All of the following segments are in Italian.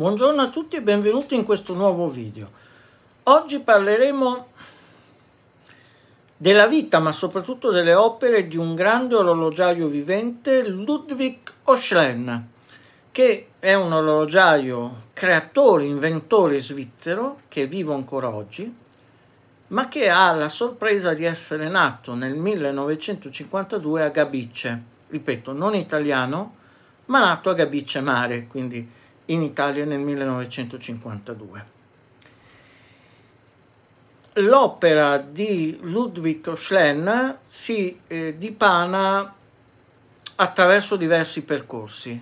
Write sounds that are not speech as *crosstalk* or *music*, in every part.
Buongiorno a tutti e benvenuti in questo nuovo video. Oggi parleremo della vita, ma soprattutto delle opere di un grande orologiaio vivente, Ludwig Oschlen, che è un orologiaio creatore, inventore svizzero, che vive ancora oggi, ma che ha la sorpresa di essere nato nel 1952 a Gabice, ripeto, non italiano, ma nato a Gabice Mare, quindi in Italia nel 1952. L'opera di Ludwig Schlen si eh, dipana attraverso diversi percorsi.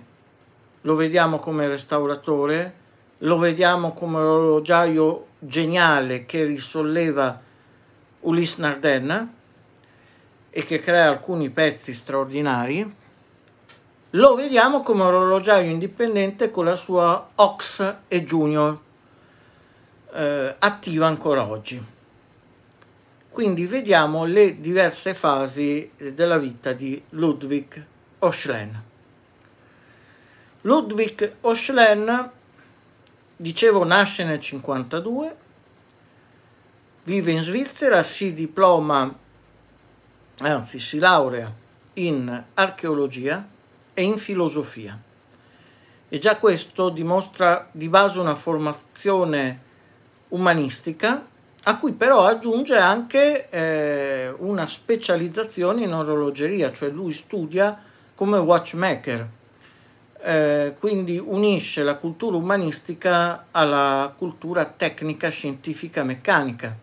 Lo vediamo come restauratore, lo vediamo come orologiaio geniale che risolleva Ulysse Nardenne e che crea alcuni pezzi straordinari lo vediamo come orologiaio indipendente con la sua Ox e Junior, eh, attiva ancora oggi. Quindi vediamo le diverse fasi della vita di Ludwig Oschlen. Ludwig Oschlen, dicevo, nasce nel 52, vive in Svizzera, si diploma, anzi si laurea in archeologia e in filosofia. E già questo dimostra di base una formazione umanistica a cui però aggiunge anche eh, una specializzazione in orologeria, cioè lui studia come watchmaker, eh, quindi unisce la cultura umanistica alla cultura tecnica scientifica meccanica.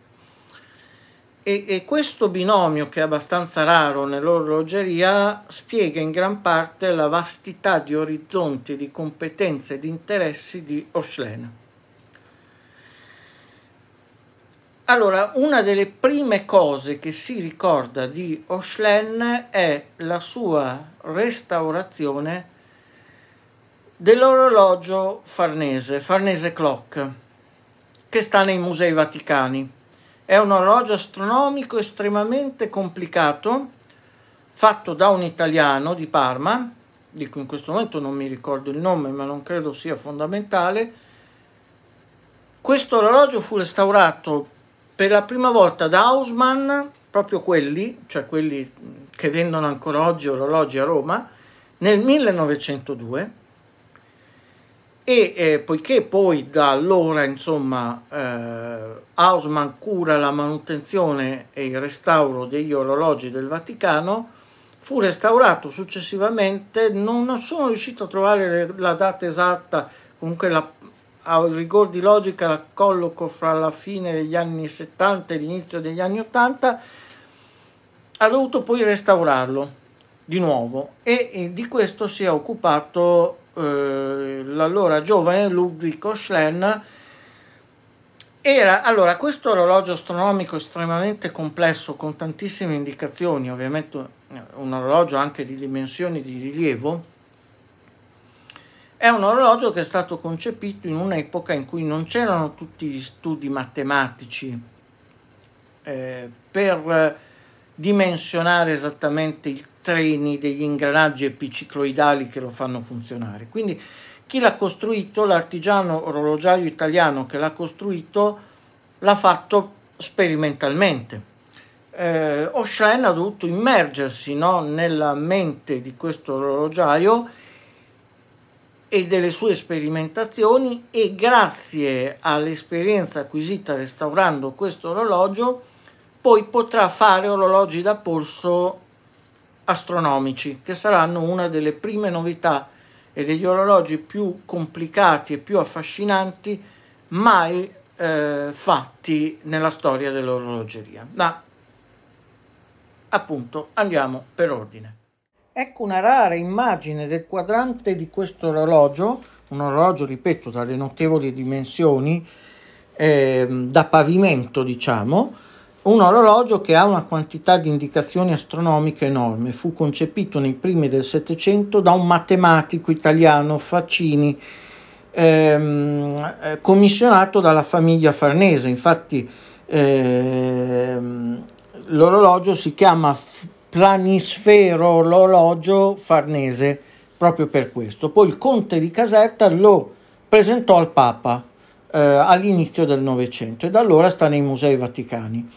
E, e, questo binomio, che è abbastanza raro nell'orologeria, spiega in gran parte la vastità di orizzonti, di competenze e di interessi di Oschlena. Allora, una delle prime cose che si ricorda di Oschlen è la sua restaurazione dell'orologio farnese, Farnese Clock, che sta nei Musei Vaticani è un orologio astronomico estremamente complicato, fatto da un italiano di Parma, dico in questo momento non mi ricordo il nome, ma non credo sia fondamentale. Questo orologio fu restaurato per la prima volta da Hausmann, proprio quelli, cioè quelli che vendono ancora oggi orologi a Roma, nel 1902 e eh, poiché poi da allora insomma eh, Hausmann cura la manutenzione e il restauro degli orologi del Vaticano fu restaurato successivamente non, sono riuscito a trovare la data esatta comunque la, a rigor di logica la colloco fra la fine degli anni 70 e l'inizio degli anni 80 ha dovuto poi restaurarlo di nuovo e, e di questo si è occupato eh, l'allora giovane Ludwig Oschlen era allora questo orologio astronomico estremamente complesso con tantissime indicazioni ovviamente eh, un orologio anche di dimensioni di rilievo è un orologio che è stato concepito in un'epoca in cui non c'erano tutti gli studi matematici eh, per dimensionare esattamente il freni, degli ingranaggi epicicloidali che lo fanno funzionare. Quindi chi l'ha costruito, l'artigiano orologiaio italiano che l'ha costruito, l'ha fatto sperimentalmente. Eh, O'Shain ha dovuto immergersi no, nella mente di questo orologiaio e delle sue sperimentazioni e grazie all'esperienza acquisita restaurando questo orologio poi potrà fare orologi da polso astronomici, che saranno una delle prime novità e degli orologi più complicati e più affascinanti mai eh, fatti nella storia dell'orologeria. Ma appunto andiamo per ordine. Ecco una rara immagine del quadrante di questo orologio, un orologio, ripeto, dalle notevoli dimensioni, eh, da pavimento, diciamo, un orologio che ha una quantità di indicazioni astronomiche enorme. Fu concepito nei primi del Settecento da un matematico italiano, Faccini, ehm, eh, commissionato dalla famiglia Farnese. Infatti ehm, l'orologio si chiama planisfero Orologio farnese proprio per questo. Poi il conte di Caserta lo presentò al Papa eh, all'inizio del Novecento e da allora sta nei musei vaticani.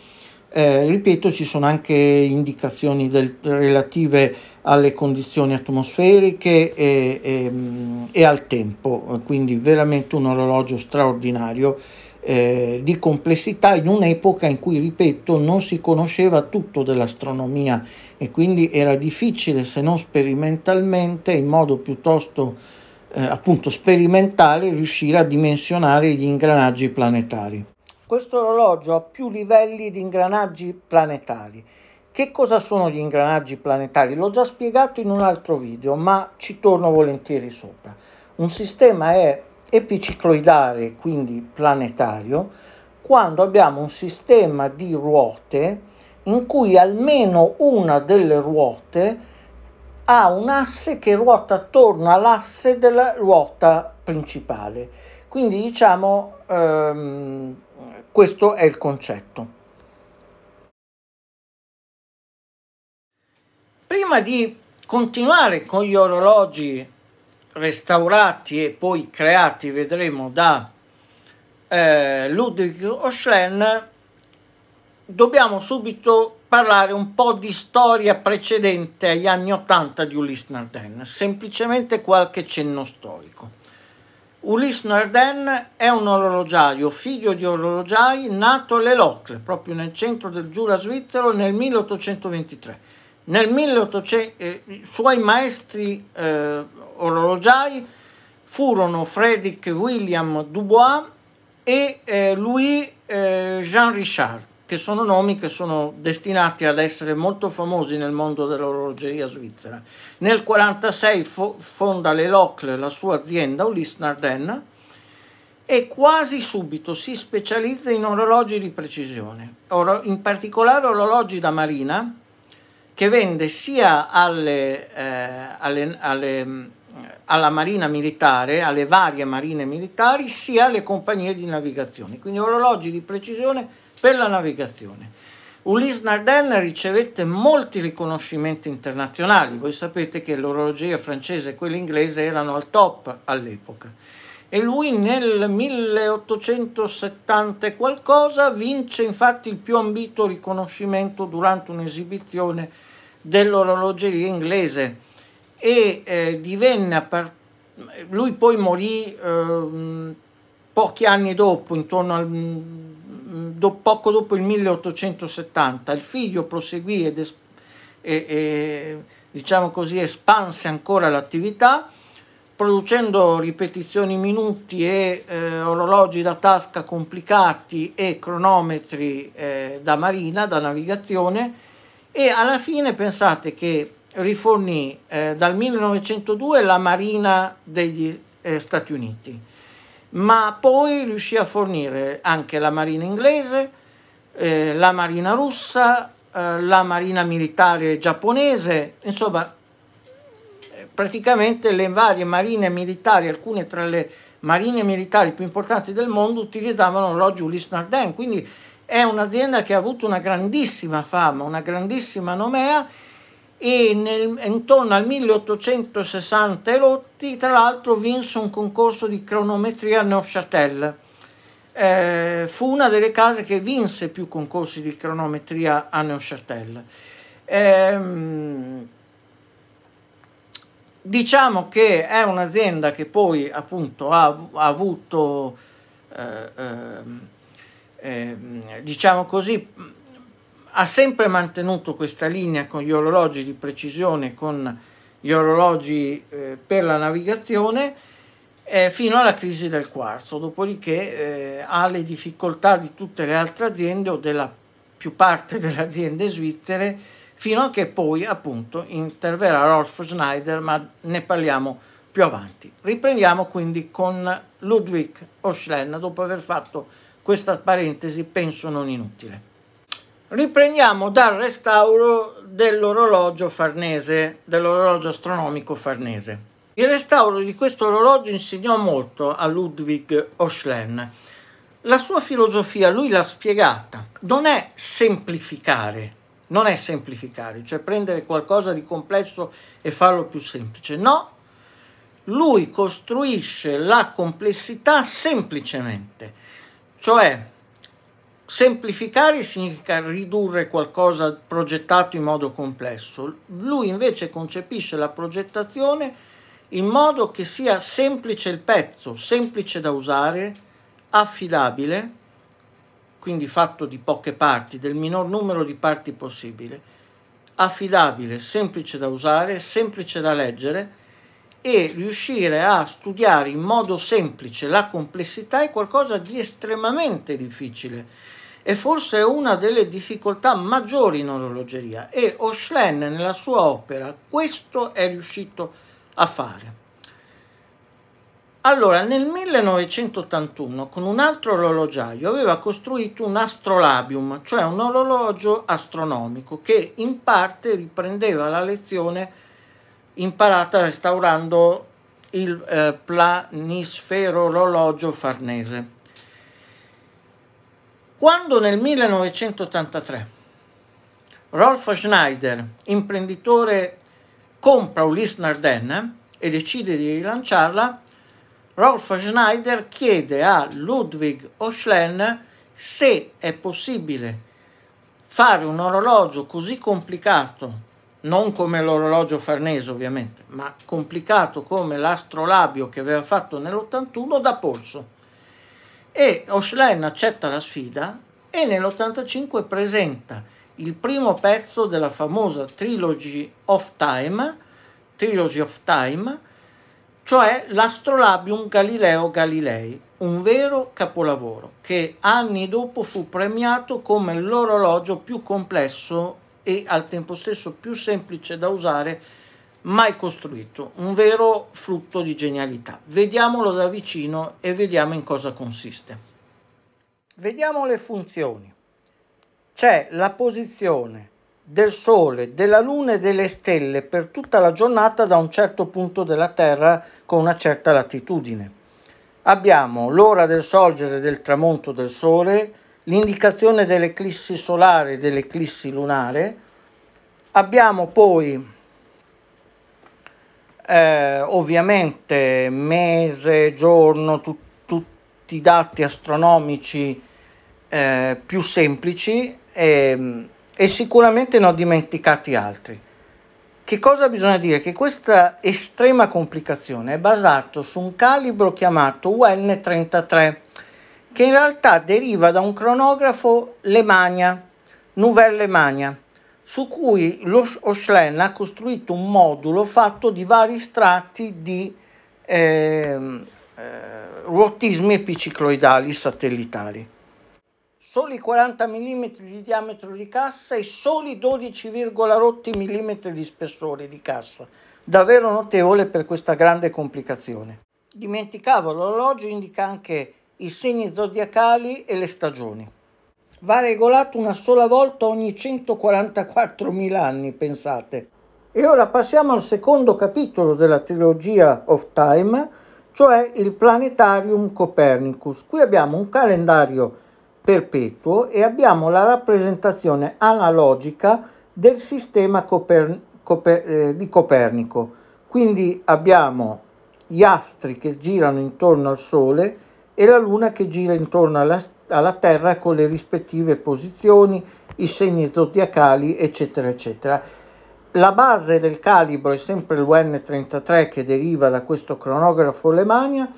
Eh, ripeto, ci sono anche indicazioni del, relative alle condizioni atmosferiche e, e, mm, e, al tempo, quindi veramente un orologio straordinario eh, di complessità in un'epoca in cui, ripeto, non si conosceva tutto dell'astronomia e quindi era difficile, se non sperimentalmente, in modo piuttosto eh, appunto sperimentale, riuscire a dimensionare gli ingranaggi planetari. Questo orologio ha più livelli di ingranaggi planetari. Che cosa sono gli ingranaggi planetari? L'ho già spiegato in un altro video, ma ci torno volentieri sopra. Un sistema è epicicloidale, quindi planetario, quando abbiamo un sistema di ruote in cui almeno una delle ruote ha un asse che ruota attorno all'asse della ruota principale. Quindi diciamo ehm, questo è il concetto. Prima di continuare con gli orologi restaurati e poi creati, vedremo, da eh, Ludwig Oschlen, dobbiamo subito parlare un po' di storia precedente agli anni 80 di Ulysse Nardin, semplicemente qualche cenno storico. Ulisse Norden è un orologiaio, figlio di orologiai, nato a Lelocle, proprio nel centro del Giura svizzero, nel 1823. Nel 1800, eh, I suoi maestri eh, orologiai furono Frederick William Dubois e eh, Louis eh, Jean Richard che sono nomi che sono destinati ad essere molto famosi nel mondo dell'orologeria svizzera. Nel 1946 fo- fonda Locle la sua azienda Ulis-Nardenna, e quasi subito si specializza in orologi di precisione, Oro- in particolare orologi da marina, che vende sia alle, eh, alle, alle, alla marina militare, alle varie marine militari, sia alle compagnie di navigazione. Quindi orologi di precisione per la navigazione. Ulisse Nardin ricevette molti riconoscimenti internazionali, voi sapete che l'orologia francese e quella inglese erano al top all'epoca e lui nel 1870 qualcosa vince infatti il più ambito riconoscimento durante un'esibizione dell'orologeria inglese e eh, divenne part... lui poi morì eh, pochi anni dopo intorno al poco dopo il 1870 il figlio proseguì ed es- e, e, diciamo così, espanse ancora l'attività producendo ripetizioni minuti e eh, orologi da tasca complicati e cronometri eh, da marina, da navigazione e alla fine pensate che rifornì eh, dal 1902 la marina degli eh, Stati Uniti ma poi riuscì a fornire anche la marina inglese, eh, la marina russa, eh, la marina militare giapponese, insomma eh, praticamente le varie marine militari, alcune tra le marine militari più importanti del mondo utilizzavano l'orologio Ulysse Nardin, quindi è un'azienda che ha avuto una grandissima fama, una grandissima nomea e nel, intorno al 1860 Lotti, tra l'altro vinse un concorso di cronometria a Neuchâtel. Eh, fu una delle case che vinse più concorsi di cronometria a Neuchâtel. Eh, diciamo che è un'azienda che poi appunto ha, ha avuto, eh, ehm, ehm, diciamo così, ha sempre mantenuto questa linea con gli orologi di precisione, con gli orologi eh, per la navigazione eh, fino alla crisi del quarzo, dopodiché eh, ha le difficoltà di tutte le altre aziende o della più parte *laughs* delle aziende svizzere fino a che poi appunto interverrà Rolf Schneider, ma ne parliamo più avanti. Riprendiamo quindi con Ludwig Oschlen dopo aver fatto questa parentesi penso non inutile riprendiamo dal restauro dell'orologio farnese, dell'orologio astronomico farnese. Il restauro di questo orologio insegnò molto a Ludwig Oschlen. La sua filosofia, lui l'ha spiegata, non è semplificare, non è semplificare, cioè prendere qualcosa di complesso e farlo più semplice. No, lui costruisce la complessità semplicemente, cioè semplificare significa ridurre qualcosa progettato in modo complesso. Lui invece concepisce la progettazione in modo che sia semplice il pezzo, semplice da usare, affidabile, quindi fatto di poche parti, del minor numero di parti possibile, affidabile, semplice da usare, semplice da leggere e riuscire a studiare in modo semplice la complessità è qualcosa di estremamente difficile è forse una delle difficoltà maggiori in orologeria e Oschlen nella sua opera questo è riuscito a fare. Allora, nel 1981 con un altro orologiaio aveva costruito un astrolabium, cioè un orologio astronomico che in parte riprendeva la lezione imparata restaurando il eh, planisferorologio farnese. Quando nel 1983 Rolf Schneider, imprenditore, compra Ulysse Nardenne e decide di rilanciarla, Rolf Schneider chiede a Ludwig Oschlen se è possibile fare un orologio così complicato, non come l'orologio farnese ovviamente, ma complicato come l'astrolabio che aveva fatto nell'81 da polso e Oshlen accetta la sfida e nell'85 presenta il primo pezzo della famosa Trilogy of Time, Trilogy of Time cioè l'Astrolabium Galileo Galilei, un vero capolavoro che anni dopo fu premiato come l'orologio più complesso e al tempo stesso più semplice da usare mai costruito, un vero frutto di genialità. Vediamolo da vicino e vediamo in cosa consiste. Vediamo le funzioni. C'è la posizione del Sole, della Luna e delle stelle per tutta la giornata da un certo punto della Terra con una certa latitudine. Abbiamo l'ora del sorgere e del tramonto del Sole, l'indicazione dell'eclissi solare e dell'eclissi lunare, abbiamo poi eh, ovviamente mese, giorno, tu, tutti i dati astronomici eh, più semplici e, ehm, e sicuramente ne ho dimenticati altri. Che cosa bisogna dire? Che questa estrema complicazione è basata su un calibro chiamato UN33, che in realtà deriva da un cronografo Lemagna, Nouvelle Lemagna, su cui lo Oshlen ha costruito un modulo fatto di vari strati di eh, eh, ruotismi epicicloidali satellitari. Soli 40 mm di diametro di cassa e soli 12,8 mm di spessore di cassa, davvero notevole per questa grande complicazione. Dimenticavo, l'orologio indica anche i segni zodiacali e le stagioni va regolato una sola volta ogni 144.000 anni, pensate. E ora passiamo al secondo capitolo della trilogia of Time, cioè il Planetarium Copernicus. Qui abbiamo un calendario perpetuo e abbiamo la rappresentazione analogica del sistema Coper Coper eh, di Copernico. Quindi abbiamo gli astri che girano intorno al Sole, e la Luna che gira intorno alla, alla Terra con le rispettive posizioni, i segni zodiacali, eccetera, eccetera. La base del calibro è sempre l'UN33 che deriva da questo cronografo Lemania,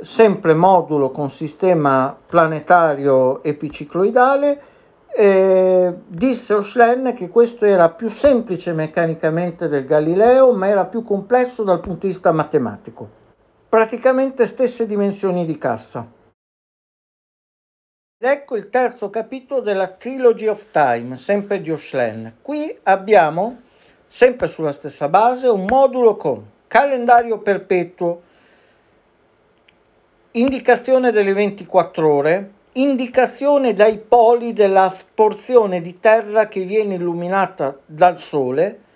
sempre modulo con sistema planetario epicicloidale. Eh, disse Oschlen che questo era più semplice meccanicamente del Galileo, ma era più complesso dal punto di vista matematico praticamente stesse dimensioni di cassa. Ecco il terzo capitolo della Trilogy of Time, sempre di Oshlen. Qui abbiamo, sempre sulla stessa base, un modulo con calendario perpetuo, indicazione delle 24 ore, indicazione dai poli della porzione di terra che viene illuminata dal sole,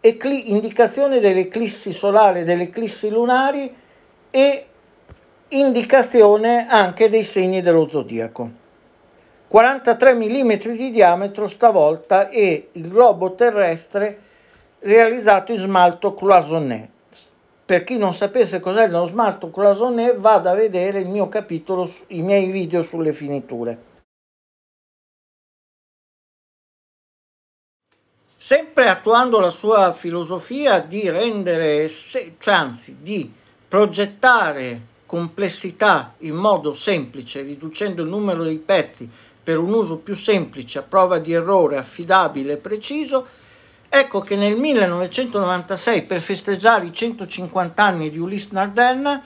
indicazione dell'eclissi solare e delle eclissi lunari e indicazione anche dei segni dello zodiaco. 43 mm di diametro stavolta e il globo terrestre realizzato in smalto cloisonné. Per chi non sapesse cos'è lo smalto cloisonné, vada a vedere il mio capitolo, i miei video sulle finiture. Sempre attuando la sua filosofia di rendere, se, cioè anzi di progettare complessità in modo semplice, riducendo il numero dei pezzi per un uso più semplice, a prova di errore, affidabile e preciso, ecco che nel 1996, per festeggiare i 150 anni di Ulysse Nardin,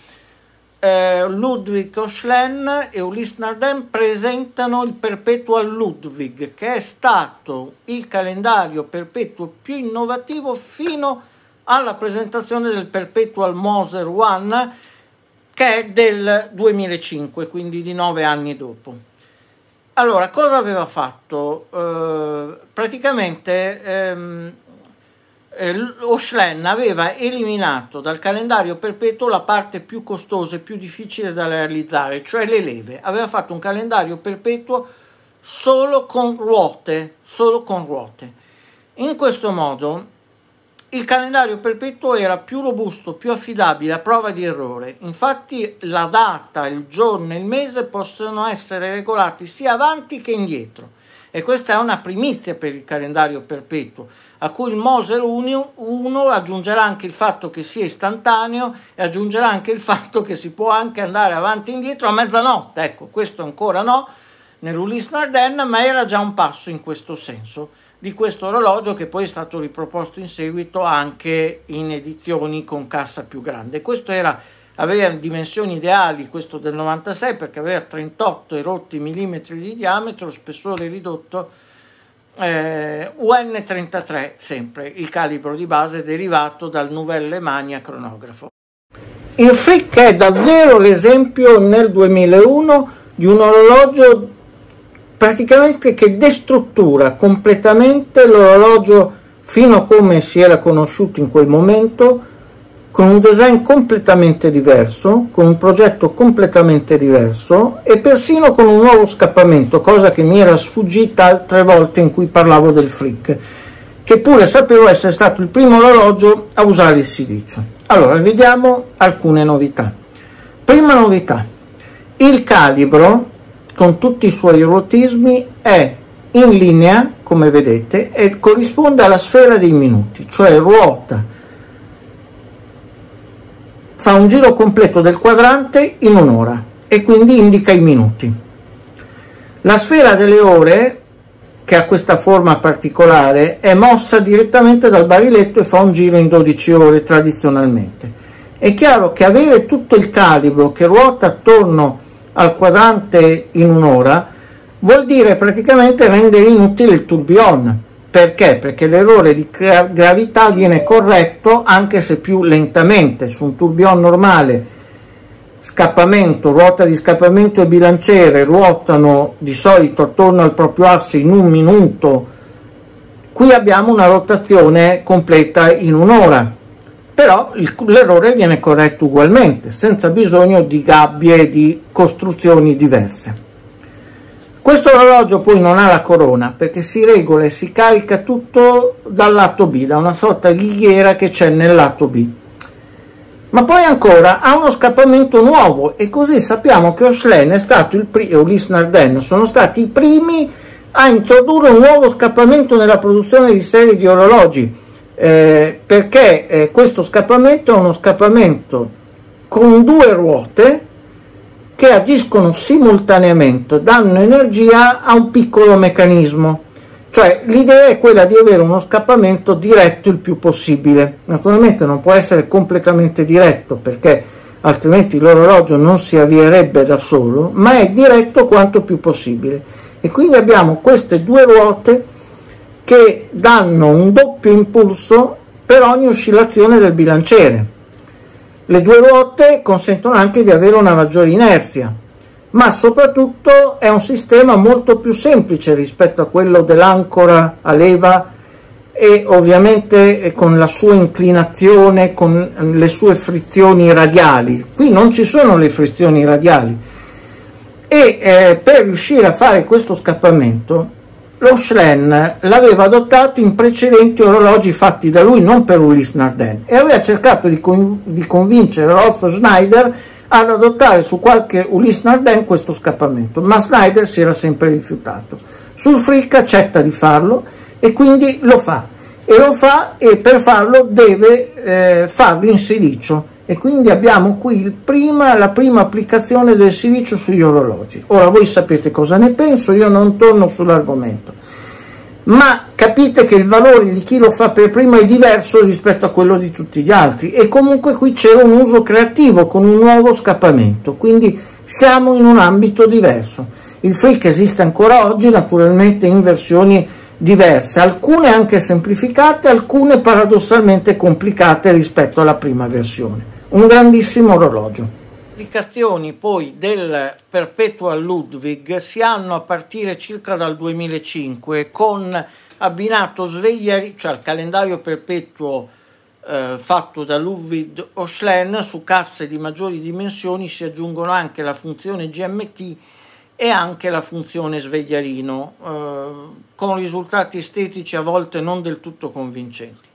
eh, Ludwig Oschlen e Ulysse Nardin presentano il Perpetual Ludwig, che è stato il calendario perpetuo più innovativo fino a alla presentazione del Perpetual Moser One che è del 2005, quindi di nove anni dopo. Allora, cosa aveva fatto? Eh, praticamente ehm, eh, Oshlen aveva eliminato dal calendario perpetuo la parte più costosa e più difficile da realizzare, cioè le leve. Aveva fatto un calendario perpetuo solo con ruote, solo con ruote. In questo modo il calendario perpetuo era più robusto, più affidabile a prova di errore. Infatti la data, il giorno e il mese possono essere regolati sia avanti che indietro. E questa è una primizia per il calendario perpetuo, a cui il Moser 1 aggiungerà anche il fatto che sia istantaneo e aggiungerà anche il fatto che si può anche andare avanti e indietro a mezzanotte. Ecco, questo ancora no nell'Ulis Narden, ma era già un passo in questo senso di questo orologio che poi è stato riproposto in seguito anche in edizioni con cassa più grande. Questo era, aveva dimensioni ideali, questo del 96 perché aveva 38 erotti millimetri di diametro, spessore ridotto eh, UN33 sempre, il calibro di base derivato dal Nouvelle Magna cronografo. Il Frick è davvero l'esempio nel 2001 di un orologio praticamente che destruttura completamente l'orologio fino a come si era conosciuto in quel momento con un design completamente diverso, con un progetto completamente diverso e persino con un nuovo scappamento, cosa che mi era sfuggita altre volte in cui parlavo del Flick, che pure sapevo essere stato il primo orologio a usare il silicio. Allora, vediamo alcune novità. Prima novità, il calibro con tutti i suoi erotismi è in linea, come vedete, e corrisponde alla sfera dei minuti, cioè ruota, fa un giro completo del quadrante in un'ora e quindi indica i minuti. La sfera delle ore, che ha questa forma particolare, è mossa direttamente dal bariletto e fa un giro in 12 ore tradizionalmente. È chiaro che avere tutto il calibro che ruota attorno a al quadrante in un'ora vuol dire praticamente rendere inutile il tourbillon perché? Perché l'errore di gravità viene corretto anche se più lentamente su un tourbillon normale scappamento, ruota di scappamento e bilanciere ruotano di solito attorno al proprio asse in un minuto qui abbiamo una rotazione completa in un'ora però l'errore viene corretto ugualmente, senza bisogno di gabbie di costruzioni diverse. Questo orologio poi non ha la corona perché si regola e si carica tutto dal lato B, da una sorta di ghiera che c'è nel lato B. Ma poi ancora ha uno scappamento nuovo e così sappiamo che Oschlen è stato il primo, e Ulysse Narden sono stati i primi a introdurre un nuovo scappamento nella produzione di serie di orologi eh, perché eh, questo scappamento è uno scappamento con due ruote che agiscono simultaneamente, danno energia a un piccolo meccanismo. Cioè l'idea è quella di avere uno scappamento diretto il più possibile. Naturalmente non può essere completamente diretto perché altrimenti l'orologio non si avvierebbe da solo, ma è diretto quanto più possibile. E quindi abbiamo queste due ruote che danno un doppio impulso per ogni oscillazione del bilanciere. Le due ruote consentono anche di avere una maggiore inerzia, ma soprattutto è un sistema molto più semplice rispetto a quello dell'ancora a leva e ovviamente con la sua inclinazione, con le sue frizioni radiali. Qui non ci sono le frizioni radiali e eh, per riuscire a fare questo scappamento lo Schlen l'aveva adottato in precedenti orologi fatti da lui non per Ulysse Nardin e aveva cercato di, con- di convincere Rolf Schneider ad adottare su qualche Ulysse Nardin questo scappamento, ma Schneider si era sempre rifiutato. Sul Frick accetta di farlo e quindi lo fa e lo fa e per farlo deve eh, farlo in silicio e quindi abbiamo qui prima, la prima applicazione del silicio sugli orologi. Ora voi sapete cosa ne penso, io non torno sull'argomento, ma capite che il valore di chi lo fa per prima è diverso rispetto a quello di tutti gli altri e comunque qui c'era un uso creativo con un nuovo scappamento, quindi siamo in un ambito diverso. Il freak esiste ancora oggi, naturalmente in versioni diverse, alcune anche semplificate, alcune paradossalmente complicate rispetto alla prima versione un grandissimo orologio. Le applicazioni poi del Perpetua Ludwig si hanno a partire circa dal 2005 con abbinato sveglia, cioè il calendario perpetuo eh, fatto da Ludwig Oschlen su casse di maggiori dimensioni si aggiungono anche la funzione GMT e anche la funzione svegliarino eh, con risultati estetici a volte non del tutto convincenti.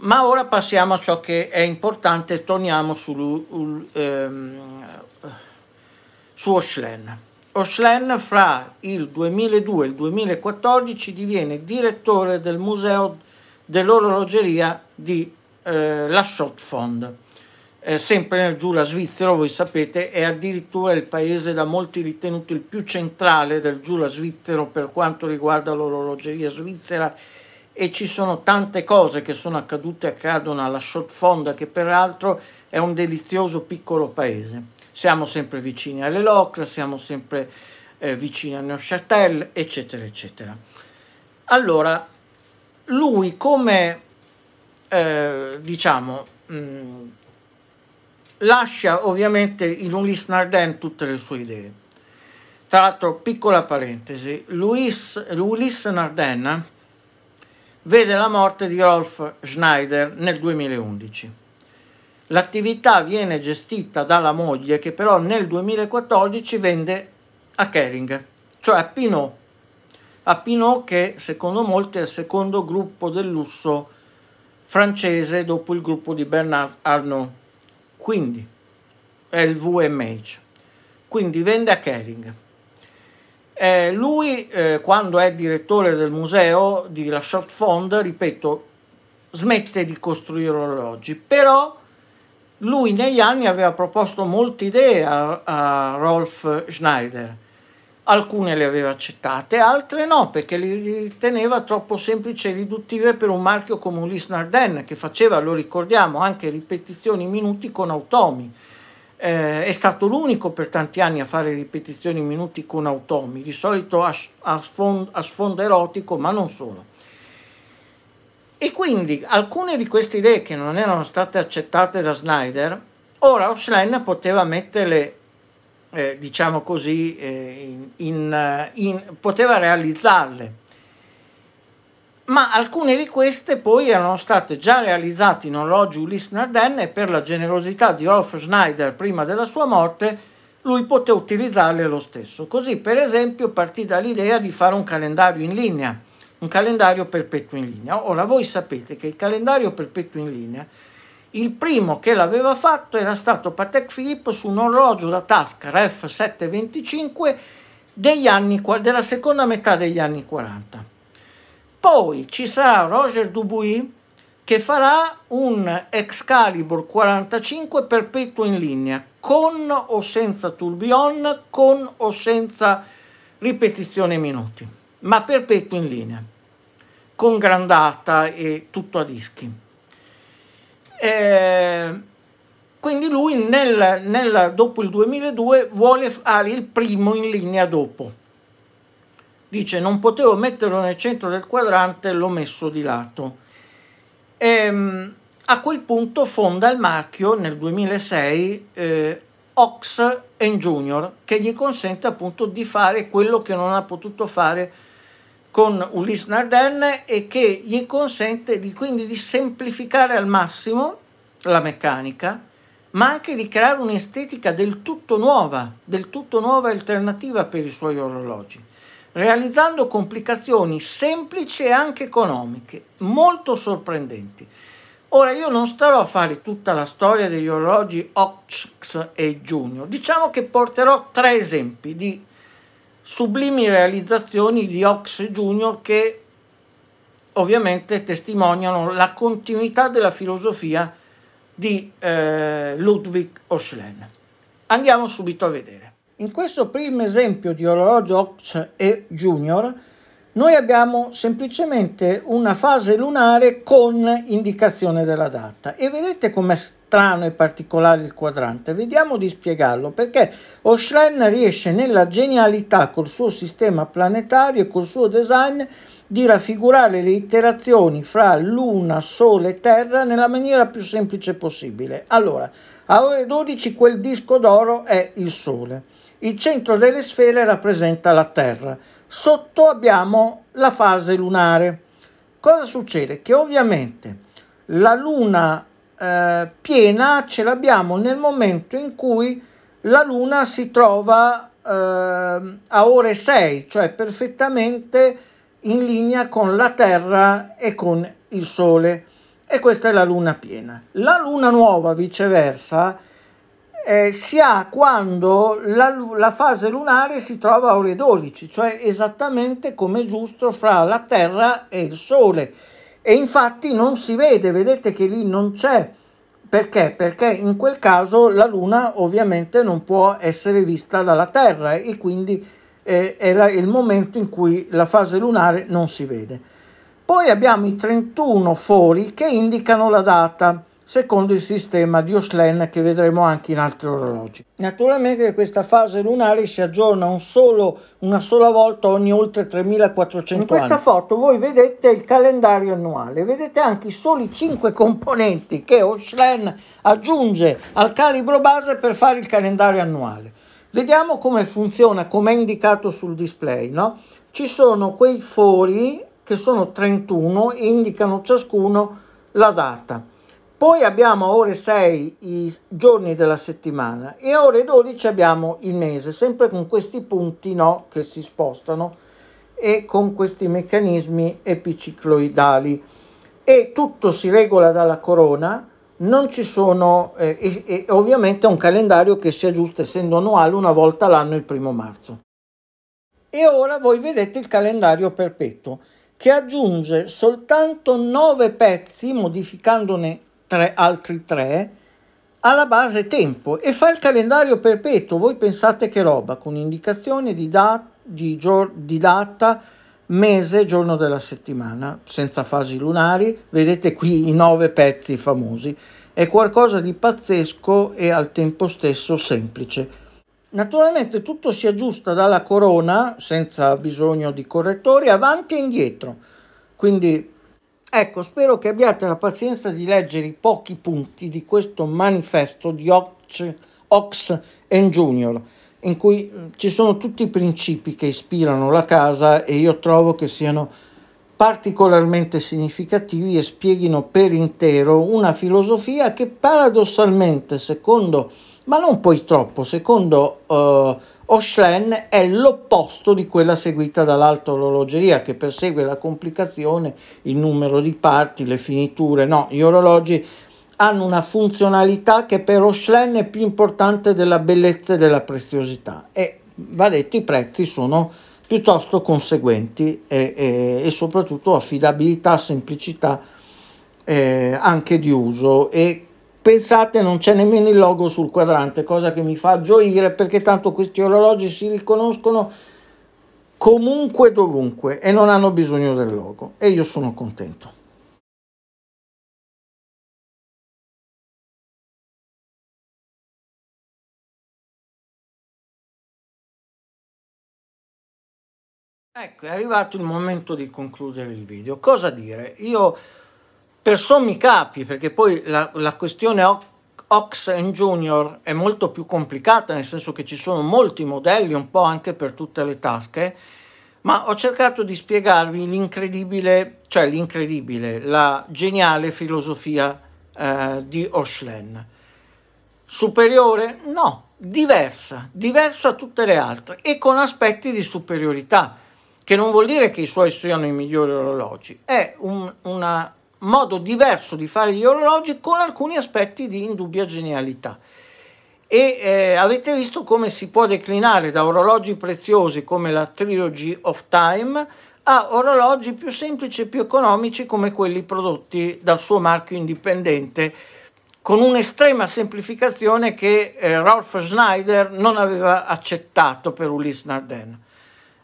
Ma ora passiamo a ciò che è importante, torniamo sul, ul, ehm, su Oschlen. Oschlen fra il 2002 e il 2014 diviene direttore del museo dell'orologeria di eh, La Schottfond, eh, sempre nel Giura svizzero, voi sapete, è addirittura il paese da molti ritenuto il più centrale del Giura svizzero per quanto riguarda l'orologeria svizzera e ci sono tante cose che sono accadute e accadono alla Sciotfonda che peraltro è un delizioso piccolo paese. Siamo sempre vicini alle Locre, siamo sempre eh, vicini a Neuchâtel, eccetera, eccetera. Allora, lui come, eh, diciamo, mh, mm, lascia ovviamente in Ulysse Nardin tutte le sue idee. Tra l'altro, piccola parentesi, Luis, Ulysse Nardin vede la morte di Rolf Schneider nel 2011. L'attività viene gestita dalla moglie che però nel 2014 vende a Kering, cioè a Pinot, a Pinot che secondo molti è il secondo gruppo del lusso francese dopo il gruppo di Bernard Arnault, quindi è il VMH, quindi vende a Kering. Eh, lui, eh, quando è direttore del museo di La Short Fond, ripeto, smette di costruire orologi, però lui negli anni aveva proposto molte idee a, a Rolf Schneider. Alcune le aveva accettate, altre no, perché le riteneva troppo semplici e riduttive per un marchio come un Nardin, che faceva, lo ricordiamo, anche ripetizioni minuti con automi eh, è stato l'unico per tanti anni a fare ripetizioni minuti con automi, di solito a, a, sfondo, a sfondo erotico, ma non solo. E quindi alcune di queste idee che non erano state accettate da Snyder, ora Oshlen poteva metterle, eh, diciamo così, eh, in, in, in, poteva realizzarle ma alcune di queste poi erano state già realizzate in orologio Ulysse Nardenne e per la generosità di Rolf Schneider prima della sua morte lui poté utilizzarle lo stesso. Così per esempio partì dall'idea di fare un calendario in linea, un calendario perpetuo in linea. Ora voi sapete che il calendario perpetuo in linea, il primo che l'aveva fatto era stato Patek Philippe su un orologio da tasca REF 725 anni, della seconda metà degli anni 40 poi ci sarà Roger Dubuis che farà un Excalibur 45 perpetuo in linea, con o senza tourbillon, con o senza ripetizione minuti, ma perpetuo in linea, con grandata e tutto a dischi. E eh, quindi lui nel, nel, dopo il 2002 vuole fare il primo in linea dopo dice non potevo metterlo nel centro del quadrante, l'ho messo di lato. E, ehm, a quel punto fonda il marchio nel 2006 eh, Ox Junior che gli consente appunto di fare quello che non ha potuto fare con Ulysse Nardenne e che gli consente di, quindi di semplificare al massimo la meccanica ma anche di creare un'estetica del tutto nuova, del tutto nuova alternativa per i suoi orologi realizzando complicazioni semplici e anche economiche, molto sorprendenti. Ora io non starò a fare tutta la storia degli orologi Ox e Junior, diciamo che porterò tre esempi di sublimi realizzazioni di Ox e Junior che ovviamente testimoniano la continuità della filosofia di eh, Ludwig Oschlen. Andiamo subito a vedere. In questo primo esempio di orologio Ox E Junior noi abbiamo semplicemente una fase lunare con indicazione della data e vedete com'è strano e particolare il quadrante. Vediamo di spiegarlo perché Oshlen riesce nella genialità col suo sistema planetario e col suo design di raffigurare le interazioni fra Luna, Sole e Terra nella maniera più semplice possibile. Allora, a ore 12 quel disco d'oro è il Sole. Il centro delle sfere rappresenta la Terra. Sotto abbiamo la fase lunare. Cosa succede? Che ovviamente la luna eh, piena ce l'abbiamo nel momento in cui la luna si trova eh, a ore 6, cioè perfettamente in linea con la Terra e con il Sole. E questa è la luna piena. La luna nuova, viceversa, eh, si ha quando la, la, fase lunare si trova a ore 12, cioè esattamente come giusto fra la Terra e il Sole. E infatti non si vede, vedete che lì non c'è. Perché? Perché in quel caso la Luna ovviamente non può essere vista dalla Terra e quindi eh, era il momento in cui la fase lunare non si vede. Poi abbiamo i 31 fori che indicano la data secondo il sistema di Oslen che vedremo anche in altri orologi. Naturalmente questa fase lunare si aggiorna un solo, una sola volta ogni oltre 3400 anni. In questa foto voi vedete il calendario annuale, vedete anche i soli 5 componenti che Oslen aggiunge al calibro base per fare il calendario annuale. Vediamo come funziona, come è indicato sul display. No? Ci sono quei fori che sono 31 e indicano ciascuno la data. Poi abbiamo a ore 6 i giorni della settimana e a ore 12 abbiamo il mese, sempre con questi punti no, che si spostano e con questi meccanismi epicicloidali. E tutto si regola dalla corona, non ci sono, eh, e, e ovviamente è un calendario che si aggiusta essendo annuale una volta l'anno il primo marzo. E ora voi vedete il calendario perpetuo che aggiunge soltanto 9 pezzi, modificandone tre, altri tre, alla base tempo e fa il calendario perpetuo. Voi pensate che roba, con indicazione di, da, di, gior, di data, mese, giorno della settimana, senza fasi lunari. Vedete qui i nove pezzi famosi. È qualcosa di pazzesco e al tempo stesso semplice. Naturalmente tutto si aggiusta dalla corona, senza bisogno di correttori, avanti e indietro. Quindi Ecco, spero che abbiate la pazienza di leggere i pochi punti di questo manifesto di Ox, Ox Junior, in cui mm, ci sono tutti i principi che ispirano la casa e io trovo che siano particolarmente significativi e spieghino per intero una filosofia che paradossalmente, secondo ma non poi troppo. Secondo eh, Oshlen è l'opposto di quella seguita dall'alta orologeria che persegue la complicazione, il numero di parti, le finiture. No, gli orologi hanno una funzionalità che per Oshlen è più importante della bellezza e della preziosità e va detto i prezzi sono piuttosto conseguenti e, e, e soprattutto affidabilità, semplicità eh, anche di uso e Pensate non c'è nemmeno il logo sul quadrante, cosa che mi fa gioire perché tanto questi orologi si riconoscono comunque dovunque e non hanno bisogno del logo e io sono contento. Ecco, è arrivato il momento di concludere il video. Cosa dire? Io per sommi capi, perché poi la, la questione Ox Junior è molto più complicata, nel senso che ci sono molti modelli, un po' anche per tutte le tasche, ma ho cercato di spiegarvi l'incredibile, cioè l'incredibile, la geniale filosofia eh, di Oshlen. Superiore? No, diversa, diversa a tutte le altre e con aspetti di superiorità, che non vuol dire che i suoi siano i migliori orologi, è un, una modo diverso di fare gli orologi con alcuni aspetti di indubbia genialità. E eh, avete visto come si può declinare da orologi preziosi come la Trilogy of Time a orologi più semplici e più economici come quelli prodotti dal suo marchio indipendente, con un'estrema semplificazione che eh, Rolf Schneider non aveva accettato per Ulysse Nardenne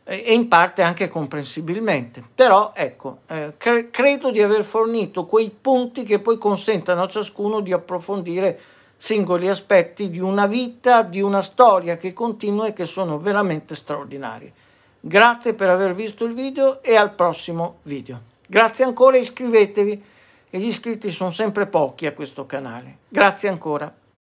e in parte anche comprensibilmente. Però ecco, eh, cre- credo di aver fornito quei punti che poi consentano a ciascuno di approfondire singoli aspetti di una vita, di una storia che continua e che sono veramente straordinarie. Grazie per aver visto il video e al prossimo video. Grazie ancora, iscrivetevi e gli iscritti sono sempre pochi a questo canale. Grazie ancora.